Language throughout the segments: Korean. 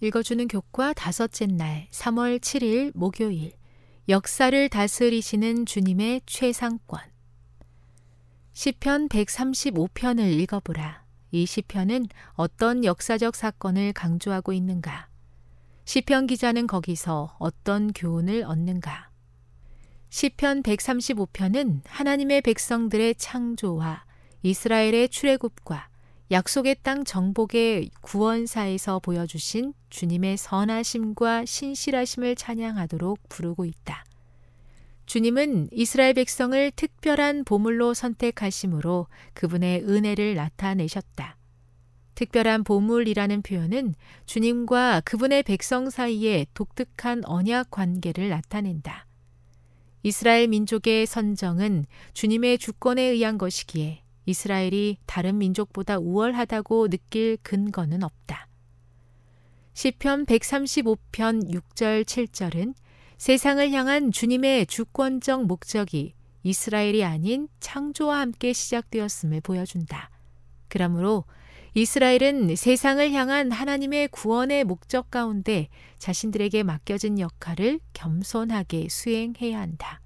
읽어주는 교과 다섯째 날 3월 7일 목요일 역사를 다스리시는 주님의 최상권 시편 135편을 읽어보라. 이 시편은 어떤 역사적 사건을 강조하고 있는가? 시편 기자는 거기서 어떤 교훈을 얻는가? 시편 135편은 하나님의 백성들의 창조와 이스라엘의 출애굽과 약속의 땅 정복의 구원사에서 보여주신 주님의 선하심과 신실하심을 찬양하도록 부르고 있다. 주님은 이스라엘 백성을 특별한 보물로 선택하심으로 그분의 은혜를 나타내셨다. 특별한 보물이라는 표현은 주님과 그분의 백성 사이의 독특한 언약 관계를 나타낸다. 이스라엘 민족의 선정은 주님의 주권에 의한 것이기에 이스라엘이 다른 민족보다 우월하다고 느낄 근거는 없다. 시편 135편 6절 7절은 세상을 향한 주님의 주권적 목적이 이스라엘이 아닌 창조와 함께 시작되었음을 보여준다. 그러므로 이스라엘은 세상을 향한 하나님의 구원의 목적 가운데 자신들에게 맡겨진 역할을 겸손하게 수행해야 한다.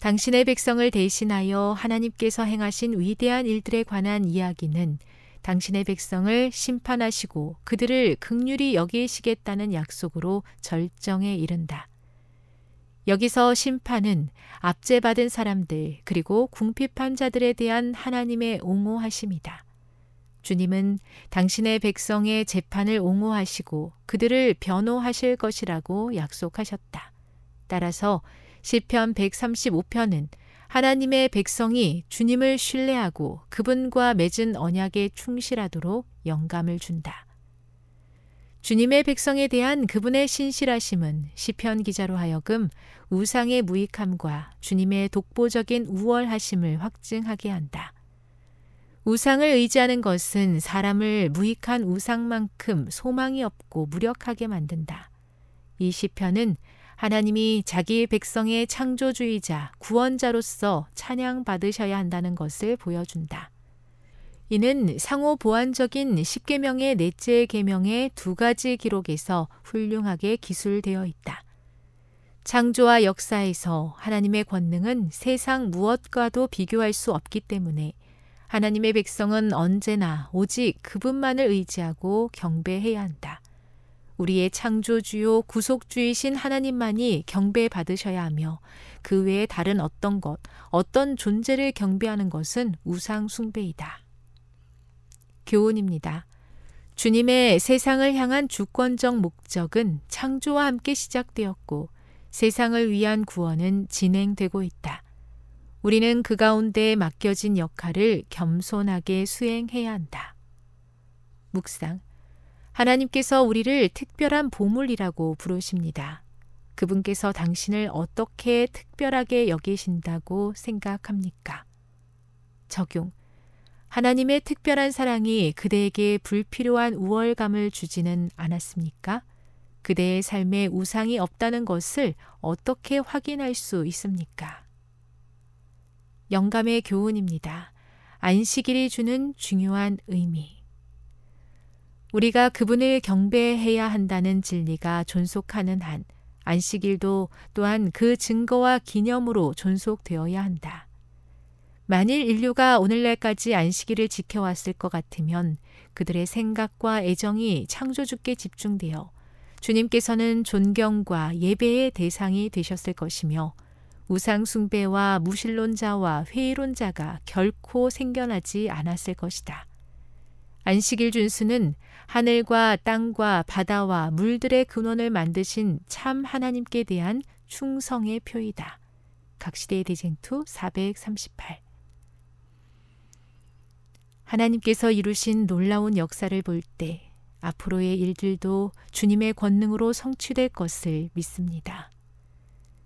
당신의 백성을 대신하여 하나님께서 행하신 위대한 일들에 관한 이야기는 당신의 백성을 심판하시고 그들을 극률이 여기시겠다는 약속으로 절정에 이른다. 여기서 심판은 압제받은 사람들 그리고 궁핍한 자들에 대한 하나님의 옹호하심이다. 주님은 당신의 백성의 재판을 옹호하시고 그들을 변호하실 것이라고 약속하셨다. 따라서 시편 135편은 하나님의 백성이 주님을 신뢰하고 그분과 맺은 언약에 충실하도록 영감을 준다. 주님의 백성에 대한 그분의 신실하심은 시편 기자로 하여금 우상의 무익함과 주님의 독보적인 우월하심을 확증하게 한다. 우상을 의지하는 것은 사람을 무익한 우상만큼 소망이 없고 무력하게 만든다. 이 시편은 하나님이 자기 백성의 창조주의자, 구원자로서 찬양받으셔야 한다는 것을 보여준다. 이는 상호 보완적인 10계명의 넷째 계명의 두 가지 기록에서 훌륭하게 기술되어 있다. 창조와 역사에서 하나님의 권능은 세상 무엇과도 비교할 수 없기 때문에 하나님의 백성은 언제나 오직 그분만을 의지하고 경배해야 한다. 우리의 창조주요 구속주이신 하나님만이 경배받으셔야 하며 그 외에 다른 어떤 것, 어떤 존재를 경배하는 것은 우상 숭배이다. 교훈입니다. 주님의 세상을 향한 주권적 목적은 창조와 함께 시작되었고 세상을 위한 구원은 진행되고 있다. 우리는 그 가운데 맡겨진 역할을 겸손하게 수행해야 한다. 묵상 하나님께서 우리를 특별한 보물이라고 부르십니다. 그분께서 당신을 어떻게 특별하게 여기신다고 생각합니까? 적용. 하나님의 특별한 사랑이 그대에게 불필요한 우월감을 주지는 않았습니까? 그대의 삶에 우상이 없다는 것을 어떻게 확인할 수 있습니까? 영감의 교훈입니다. 안식일이 주는 중요한 의미. 우리가 그분을 경배해야 한다는 진리가 존속하는 한 안식일도 또한 그 증거와 기념으로 존속되어야 한다. 만일 인류가 오늘날까지 안식일을 지켜왔을 것 같으면 그들의 생각과 애정이 창조주께 집중되어 주님께서는 존경과 예배의 대상이 되셨을 것이며 우상숭배와 무신론자와 회의론자가 결코 생겨나지 않았을 것이다. 안식일 준수는 하늘과 땅과 바다와 물들의 근원을 만드신 참 하나님께 대한 충성의 표이다. 각시대의 대쟁투 438 하나님께서 이루신 놀라운 역사를 볼 때 앞으로의 일들도 주님의 권능으로 성취될 것을 믿습니다.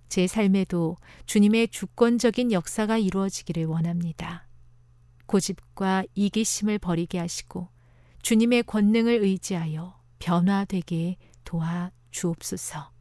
제 삶에도 주님의 주권적인 역사가 이루어지기를 원합니다. 고집과 이기심을 버리게 하시고 주님의 권능을 의지하여 변화되게 도와 주옵소서.